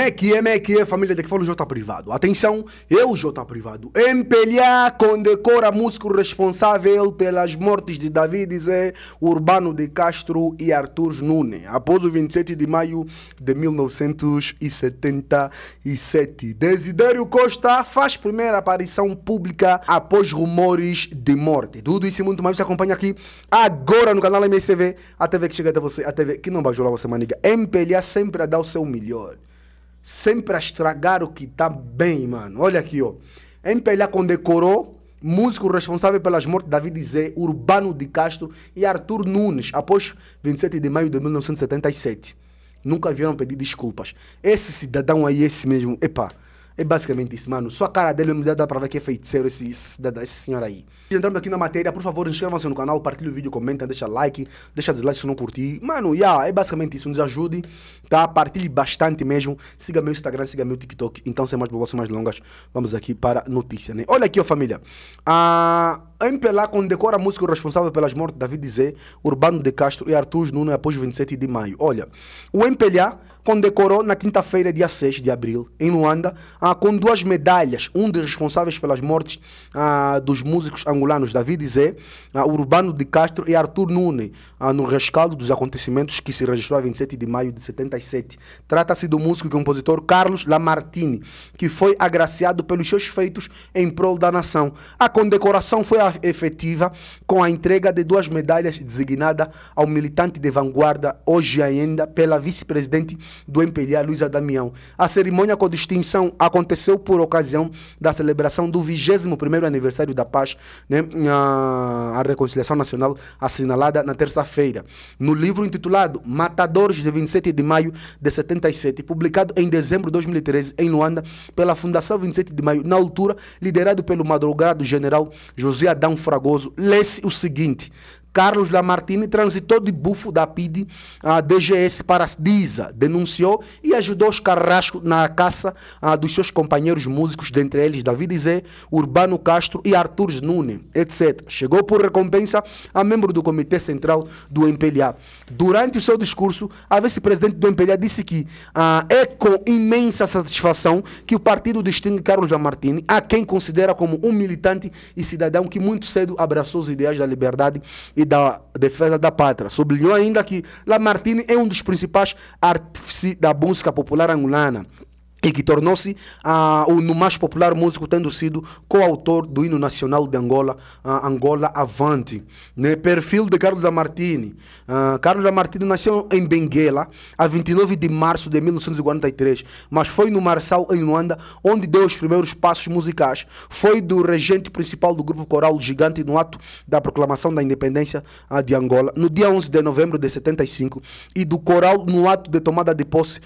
Mequie, é Mequie, é família de que fala o J Privado. Atenção, eu, é J Privado. Empelhar condecora músico responsável pelas mortes de David Zé, Urbano de Castro e Artur Nune, após o 27 de maio de 1977. Desidério Costa faz primeira aparição pública após rumores de morte. Tudo isso e muito mais você acompanha aqui agora no canal MSTV, a TV que chega até você, a TV que não bajula você, maniga. Empelhar sempre a dar o seu melhor sempre a estragar o que está bem, mano. Olha aqui, ó. MPLA condecorou músico responsável pelas mortes de David Zé, Urbano de Castro e Arthur Nunes, após 27 de maio de 1977. Nunca vieram pedir desculpas. Esse cidadão aí, esse mesmo, epá, é basicamente isso, mano. Sua cara dele me dá pra ver que é feiticeiro esse, esse, esse senhor aí. Entrando aqui na matéria, por favor, inscrevam-se no canal, partilhem o vídeo, comentem, deixa like, deixa dislike se não curtir. Mano, yeah, é basicamente isso. Nos ajude, tá? Partilhe bastante mesmo. Siga meu Instagram, siga meu TikTok. Então, sem mais bobagens, sem mais longas, vamos aqui para notícia, né? Olha aqui, ó, família. Ah Pelá, condecora músico responsável pelas mortes de David Zé, Urbano de Castro e Artur Nuno após 27 de maio. Olha, o MPLA condecorou na quinta-feira, dia 6 de abril, em Luanda, ah, com duas medalhas, um dos responsáveis pelas mortes ah, dos músicos angolanos David Zé, ah, Urbano de Castro e Artur Nune ah, no rescaldo dos acontecimentos que se registrou a 27 de maio de 77. Trata-se do músico e compositor Carlos Lamartine, que foi agraciado pelos seus feitos em prol da nação. A ah, condecoração foi a efetiva com a entrega de duas medalhas designada ao militante de vanguarda hoje ainda pela vice-presidente do MPLA, Luísa Damião. A cerimônia com distinção aconteceu por ocasião da celebração do 21º aniversário da paz, né, a, a reconciliação nacional assinalada na terça-feira. No livro intitulado Matadores de 27 de maio de 77, publicado em dezembro de 2013 em Luanda pela Fundação 27 de maio, na altura liderado pelo madrugado general José Adão Fragoso, lê-se o seguinte: Carlos Lamartine transitou de bufo da PID a DGS para a DISA, denunciou e ajudou os carrascos na caça ah, dos seus companheiros músicos, dentre eles David Zé, Urbano Castro e Artur Nune, etc. Chegou por recompensa a membro do Comitê Central do MPLA. Durante o seu discurso, a vice-presidente do MPLA disse que uh, é com imensa satisfação que o partido distingue Carlos Lamartine, a quem considera como um militante e cidadão que muito cedo abraçou os ideais da liberdade e da defesa da pátria. Sublinhou ainda que Lamartine é um dos principais artífices da música popular angolana e que tornou-se uh, o mais popular músico, tendo sido coautor do hino nacional de Angola, uh, Angola Avante. Né? Perfil de Carlos Lamartine. Uh, Carlos Lamartine nasceu em Benguela, a 29 de março de 1943, mas foi no Marçal, em Luanda, onde deu os primeiros passos musicais. Foi do regente principal do grupo coral Gigante no ato da proclamação da independência uh, de Angola, no dia 11 de novembro de 75, e do coral no ato de tomada de posse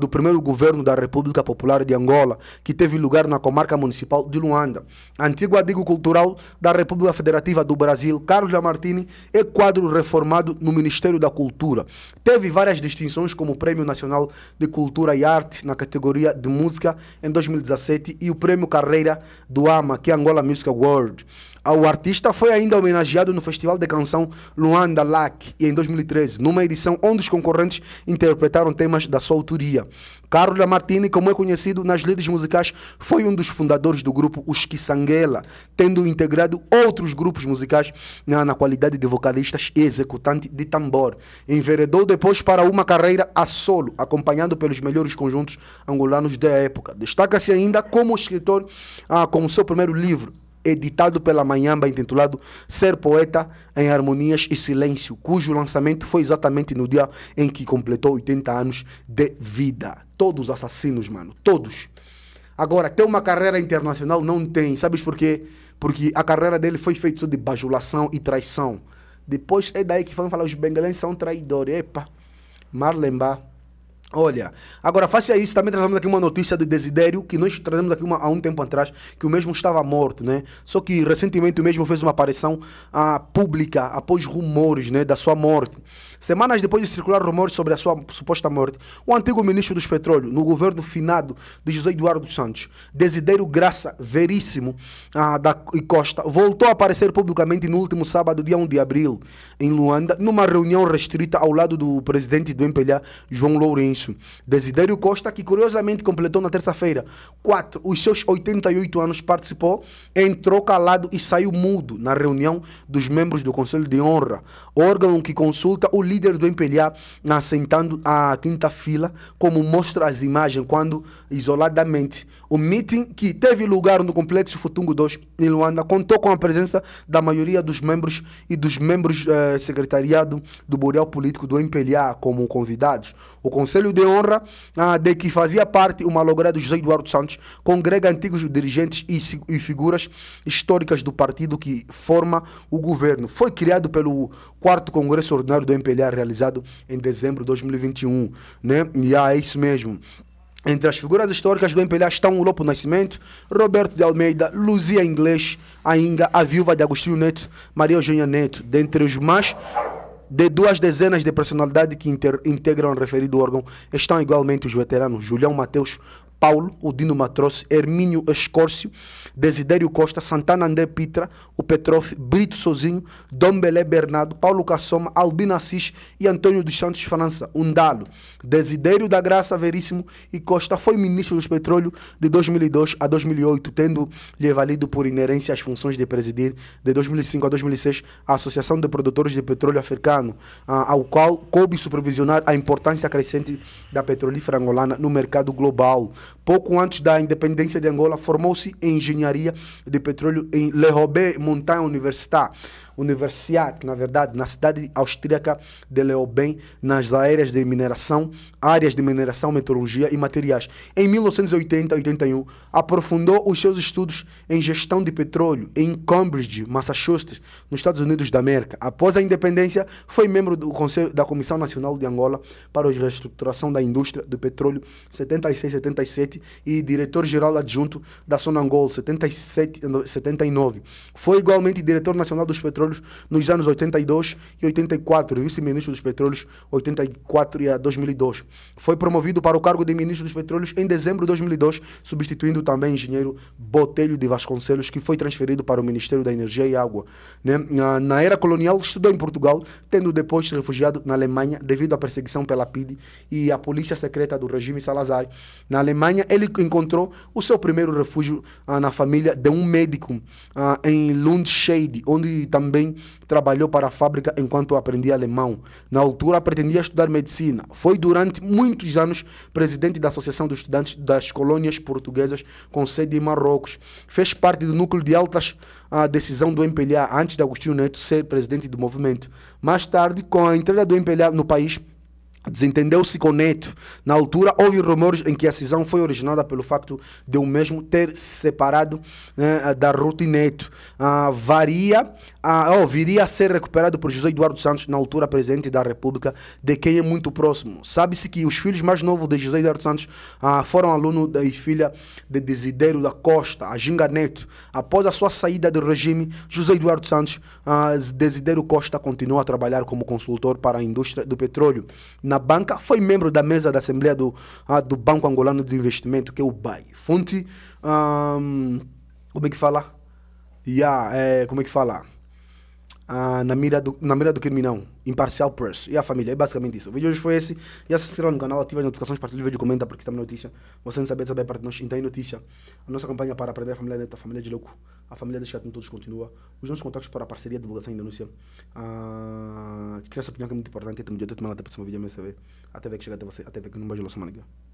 do primeiro governo da República República Popular de Angola, que teve lugar na comarca municipal de Luanda. Antigo adigo cultural da República Federativa do Brasil, Carlos Lamartine é quadro reformado no Ministério da Cultura. Teve várias distinções, como o Prêmio Nacional de Cultura e Arte na categoria de música em 2017 e o Prêmio Carreira do AMA, que é Angola Music Award. O artista foi ainda homenageado no Festival de Canção Luanda Lac em 2013, numa edição onde os concorrentes interpretaram temas da sua autoria. Carlos Lamartine, como é conhecido nas lides musicais, foi um dos fundadores do grupo Os Kisanguela, tendo integrado outros grupos musicais na, na qualidade de vocalista e executante de tambor. Enveredou depois para uma carreira a solo, acompanhado pelos melhores conjuntos angolanos da época. Destaca-se ainda como escritor ah, com o seu primeiro livro, editado pela Manhamba, intitulado Ser Poeta em Harmonias e Silêncio, cujo lançamento foi exatamente no dia em que completou 80 anos de vida. Todos assassinos, mano, todos. Agora, ter uma carreira internacional não tem, sabes por quê? Porque a carreira dele foi feita só de bajulação e traição. Depois é daí que vão falar os bengalenses são traidores. Epa, Marlemba Olha, agora face a isso, também trazemos aqui uma notícia do Desidério, que nós trazemos aqui uma, há um tempo atrás, que o mesmo estava morto, né? Só que recentemente o mesmo fez uma aparição ah, pública após rumores né, da sua morte. Semanas depois de circular rumores sobre a sua suposta morte, o antigo ministro dos Petróleos, no governo finado de José Eduardo Santos, Desidério Graça Veríssimo ah, da e Costa, voltou a aparecer publicamente no último sábado, dia 1 de abril, em Luanda, numa reunião restrita ao lado do presidente do MPLA, João Lourenço nisso. Desidério Costa, que curiosamente completou na terça-feira quatro os seus 88 anos, participou, entrou calado e saiu mudo na reunião dos membros do Conselho de Honra, órgão que consulta o líder do MPLA, assentando a quinta fila, como mostra as imagens, quando isoladamente o meeting que teve lugar no Complexo Futungo 2, em Luanda, contou com a presença da maioria dos membros e dos membros eh, secretariado do Boreal Político do MPLA como convidados. O Conselho de Honra, ah, de que fazia parte o malogrado José Eduardo Santos, congrega antigos dirigentes e, e figuras históricas do partido que forma o governo. Foi criado pelo 4 Congresso Ordinário do MPLA, realizado em dezembro de 2021. Né? E ah, é isso mesmo. Entre as figuras históricas do MPLA estão o Lopo Nascimento, Roberto de Almeida, Luzia Inglês, ainda a viúva de Agostinho Neto, Maria Eugênia Neto, dentre os mais de duas dezenas de personalidades que integram o referido órgão estão igualmente os veteranos Julião Mateus, Paulo, o Dino Matros, Hermínio Escórcio, Desidério Costa, Santana André Pitra, o Petrof, Brito Sozinho, Dom Belé Bernardo, Paulo Cassoma, Albino Assis e Antônio dos Santos França, Undalo, Desidério da Graça Veríssimo e Costa foi ministro dos Petróleo de 2002 a 2008, tendo lhe valido por inerência as funções de presidir de 2005 a 2006 a Associação de Produtores de Petróleo Africano, ao qual coube supervisionar a importância crescente da petrolífera angolana no mercado global. Pouco antes da independência de Angola, formou-se em engenharia de petróleo em Le Robé Montagne Universitat, na verdade, na cidade austríaca de Leoben, nas áreas de mineração, áreas de mineração, meteorologia e materiais. Em 1980-81, aprofundou os seus estudos em gestão de petróleo em Cambridge, Massachusetts, nos Estados Unidos da América. Após a independência, foi membro do Conselho da Comissão Nacional de Angola para a Reestruturação da Indústria do Petróleo 76-77 77 e diretor-geral adjunto da Sonangol, 77, 79. Foi igualmente diretor nacional dos petróleos nos anos 82 e 84, vice-ministro dos petróleos 84 a 2002. Foi promovido para o cargo de ministro dos petróleos em dezembro de 2002, substituindo também o engenheiro Botelho de Vasconcelos, que foi transferido para o Ministério da Energia e Água. Né? Na era colonial, estudou em Portugal, tendo depois se refugiado na Alemanha devido à perseguição pela PIDE e à polícia secreta do regime Salazar. Na Alemanha, Alemanha, ele encontrou o seu primeiro refúgio ah, na família de um médico ah, em Lundshade, onde também trabalhou para a fábrica enquanto aprendia alemão. Na altura, pretendia estudar medicina. Foi durante muitos anos presidente da Associação dos Estudantes das Colônias Portuguesas com sede em Marrocos. Fez parte do núcleo de altas a ah, decisão do MPLA antes de Agostinho Neto ser presidente do movimento. Mais tarde, com a entrada do MPLA no país, Desentendeu-se com Neto. Na altura, houve rumores em que a cisão foi originada pelo facto de o mesmo ter se separado né, da Ruth e Neto. Ah, varia, ah, oh, viria a ser recuperado por José Eduardo Santos, na altura presidente da República, de quem é muito próximo. Sabe-se que os filhos mais novos de José Eduardo Santos ah, foram aluno e filha de Desidero da Costa, a Ginga Neto. Após a sua saída do regime, José Eduardo Santos, ah, Desidero Costa continuou a trabalhar como consultor para a indústria do petróleo. Na na banca, foi membro da mesa da Assembleia do, ah, do Banco Angolano de Investimento, que é o BAI. Fonte, um, como é que fala? Yeah, é, como é que fala? Ah, na, mira do, na mira do crime, Imparcial Press. E a família. É basicamente isso. O vídeo hoje foi esse. Já se inscreva no canal, ative as notificações, partilhe o vídeo, comenta porque está estamos é notícia. Você não sabe saber parte de nós, então é notícia. A nossa campanha para aprender a família neta, a família é de louco, a família é de chato, todos continua. Os nossos contatos para a parceria, divulgação e denúncia. Ah, a criança opinião que é muito importante. Temos de outro tomar até o próximo vídeo, mas vê até ver que chega até você, até ver que não vai gelar sua